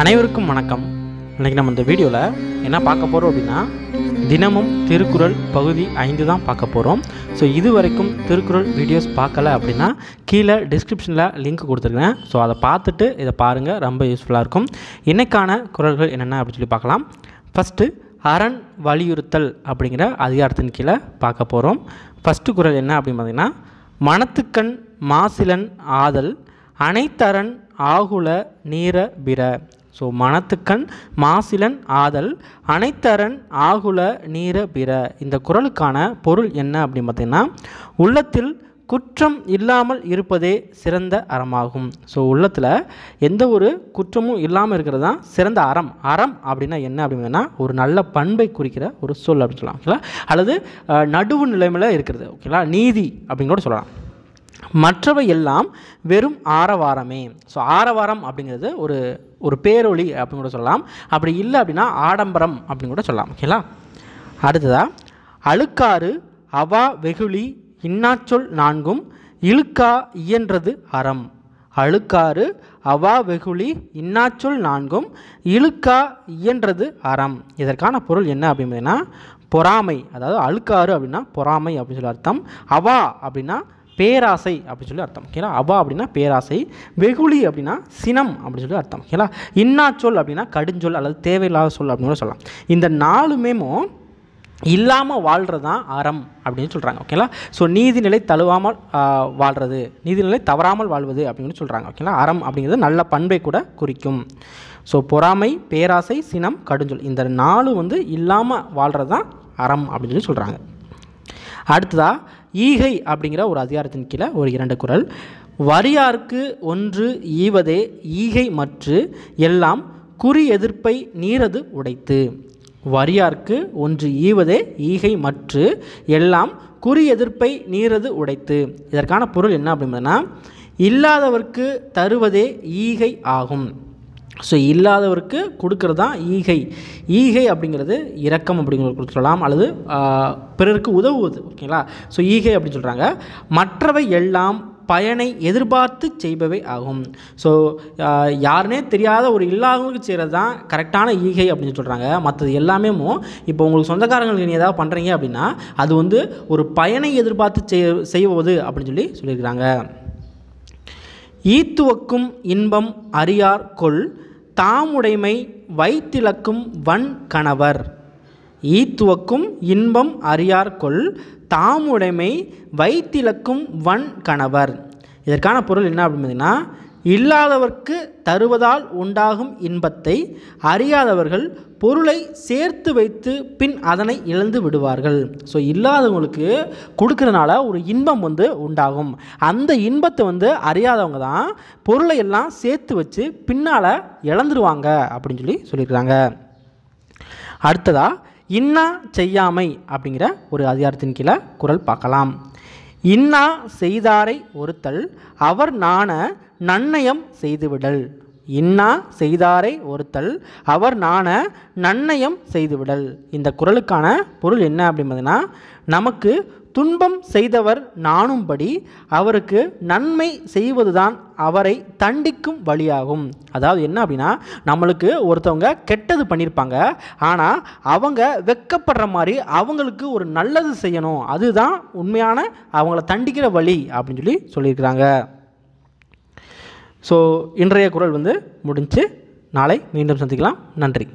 அனைவருக்கும் வணக்கம் இன்றைக்கி நம்ம இந்த வீடியோவில் என்ன பார்க்க போகிறோம் அப்படின்னா தினமும் திருக்குறள் பகுதி ஐந்து தான் பார்க்க போகிறோம் ஸோ இது வரைக்கும் திருக்குறள் வீடியோஸ் பார்க்கல அப்படின்னா கீழே டிஸ்கிரிப்ஷனில் லிங்க் கொடுத்துருக்கேன் ஸோ அதை பார்த்துட்டு இதை பாருங்கள் ரொம்ப யூஸ்ஃபுல்லாக இருக்கும் என்னைக்கான குரல்கள் என்னென்ன அப்படின்னு சொல்லி பார்க்கலாம் ஃபஸ்ட்டு அரண் வலியுறுத்தல் அப்படிங்கிற அதிகாரத்தின் கீழே பார்க்க போகிறோம் ஃபஸ்ட்டு குரல் என்ன அப்படின்னு பார்த்திங்கன்னா மனத்துக்கண் மாசிலன் ஆதல் அனைத்தரன் ஆகுல நீர பிற ஸோ மனத்துக்கண் மாசிலன் ஆதல் அனைத்தரன் ஆகுல நீர பிற இந்த குரலுக்கான பொருள் என்ன அப்படின்னு பார்த்திங்கன்னா உள்ளத்தில் குற்றம் இல்லாமல் இருப்பதே சிறந்த அறமாகும் ஸோ உள்ளத்தில் எந்த ஒரு குற்றமும் இல்லாமல் இருக்கிறது தான் சிறந்த அறம் அறம் அப்படின்னா என்ன அப்படின்னா ஒரு நல்ல பண்பை குறிக்கிற ஒரு சொல் அப்படின்னு சொல்லலாம் ஓகேங்களா அல்லது நடுவு நிலைமையில் இருக்கிறது ஓகேங்களா நீதி அப்படின்னு கூட சொல்லலாம் மற்றவை எல்லாம் வெறும் ஆரவாரமே ஸோ ஆரவாரம் அப்படிங்கிறது ஒரு ஒரு பேரொழி அப்படின்னு கூட சொல்லலாம் அப்படி இல்லை அப்படின்னா ஆடம்பரம் அப்படின்னு கூட சொல்லலாம் ஓகேங்களா அடுத்ததாக அழுக்காறு அவா வெகுளி இன்னாச்சொல் நான்கும் இழுக்கா இயன்றது அறம் அழுக்காறு அவா வெகுளி இன்னாச்சொல் நான்கும் இழுக்கா இயன்றது அறம் இதற்கான பொருள் என்ன அப்படின்னா பொறாமை அதாவது அழுக்காறு அப்படின்னா பொறாமை அப்படின்னு சொல்லி அர்த்தம் அவா அப்படின்னா பேராசை அப்படின்னு சொல்லி அர்த்தம் ஓகேங்களா அவா அப்படின்னா பேராசை வெகுளி அப்படின்னா சினம் அப்படின்னு சொல்லி அர்த்தம் ஓகேங்களா இன்னா சொல் அப்படின்னா கடுஞ்சொல் அல்லது தேவையில்லாத சொல் அப்படின்னு சொல்லலாம் இந்த நாலுமேமோ இல்லாமல் வாழ்கிறது தான் அறம் அப்படின்னு சொல்கிறாங்க ஓகேங்களா ஸோ நீதிநிலை தழுவாமல் வாழ்கிறது நீதிநிலை தவறாமல் வாழ்வது அப்படின்னு சொல்கிறாங்க ஓகேங்களா அறம் அப்படிங்கிறது நல்ல பண்பை கூட குறிக்கும் ஸோ பொறாமை பேராசை சினம் கடுஞ்சொல் இந்த நாலு வந்து இல்லாமல் வாழ்கிறது தான் அறம் அப்படின்னு சொல்லி சொல்கிறாங்க அடுத்ததாக ஈகை அப்படிங்கிற ஒரு அதிகாரத்தின் கீழே ஒரு இரண்டு குரல் வரியார்க்கு ஒன்று ஈவதே ஈகை மற்று எல்லாம் குறி எதிர்ப்பை நீரது உடைத்து வரியார்க்கு ஒன்று ஈவதே ஈகை மற்று எல்லாம் குறி எதிர்ப்பை நீரது உடைத்து இதற்கான பொருள் என்ன அப்படின்னா இல்லாதவர்க்கு தருவதே ஈகை ஆகும் ஸோ இல்லாதவருக்கு கொடுக்கறது தான் ஈகை ஈகை அப்படிங்கிறது இரக்கம் அப்படிங்கிறது கொடுத்துடலாம் அல்லது பிறருக்கு உதவுவது ஓகேங்களா ஸோ ஈகை அப்படின்னு சொல்கிறாங்க மற்றவை எல்லாம் பயனை எதிர்பார்த்து செய்பவை ஆகும் ஸோ யாருனே தெரியாத ஒரு இல்லாதவங்களுக்கு செய்கிறது தான் கரெக்டான ஈகை அப்படின்னு சொல்கிறாங்க மற்றது எல்லாமே இப்போ உங்களுக்கு சொந்தக்காரங்களுக்கு நீ ஏதாவது பண்ணுறீங்க அப்படின்னா அது வந்து ஒரு பயனை எதிர்பார்த்து செய் செய்வது அப்படின்னு சொல்லி சொல்லியிருக்கிறாங்க ஈத்துவக்கும் இன்பம் அறியார் கொள் தாமுடைமை வைத்திலக்கும் வன் கணவர் ஈத்துவக்கும் இன்பம் அறியார்கொள் தாமுடைமை வைத்திலக்கும் வன் கணவர் இதற்கான பொருள் என்ன அப்படின்னு இல்லாதவர்க்கு தருவதால் உண்டாகும் இன்பத்தை அறியாதவர்கள் பொருளை சேர்த்து வைத்து பின் அதனை இழந்து விடுவார்கள் ஸோ இல்லாதவங்களுக்கு கொடுக்கறனால ஒரு இன்பம் வந்து உண்டாகும் அந்த இன்பத்தை வந்து அறியாதவங்க தான் பொருளை எல்லாம் சேர்த்து வச்சு பின்னால் இழந்துருவாங்க அப்படின்னு சொல்லி சொல்லியிருக்கிறாங்க அடுத்ததாக இன்னா செய்யாமை அப்படிங்கிற ஒரு அதிகாரத்தின் கீழே குரல் பார்க்கலாம் இன்னா செய்தாரை ஒருத்தல் அவர் நாண நன்னயம் செய்துவிடல் இன்னா செய்தாரை ஒருத்தல் அவர் நான நன்னயம் செய்துவிடல் இந்த குரலுக்கான பொருள் என்ன அப்படின்றதுன்னா நமக்கு துன்பம் செய்தவர் நாணும்படி அவருக்கு நன்மை செய்வதுதான் அவரை தண்டிக்கும் வழியாகும் அதாவது என்ன அப்படின்னா நம்மளுக்கு ஒருத்தவங்க கெட்டது பண்ணியிருப்பாங்க ஆனால் அவங்க வெக்கப்படுற மாதிரி அவங்களுக்கு ஒரு நல்லது செய்யணும் அதுதான் உண்மையான அவங்கள தண்டிக்கிற வழி அப்படின்னு சொல்லி சொல்லியிருக்கிறாங்க ஸோ இன்றைய குரல் வந்து முடிஞ்சு நாளை மீண்டும் சந்திக்கலாம் நன்றி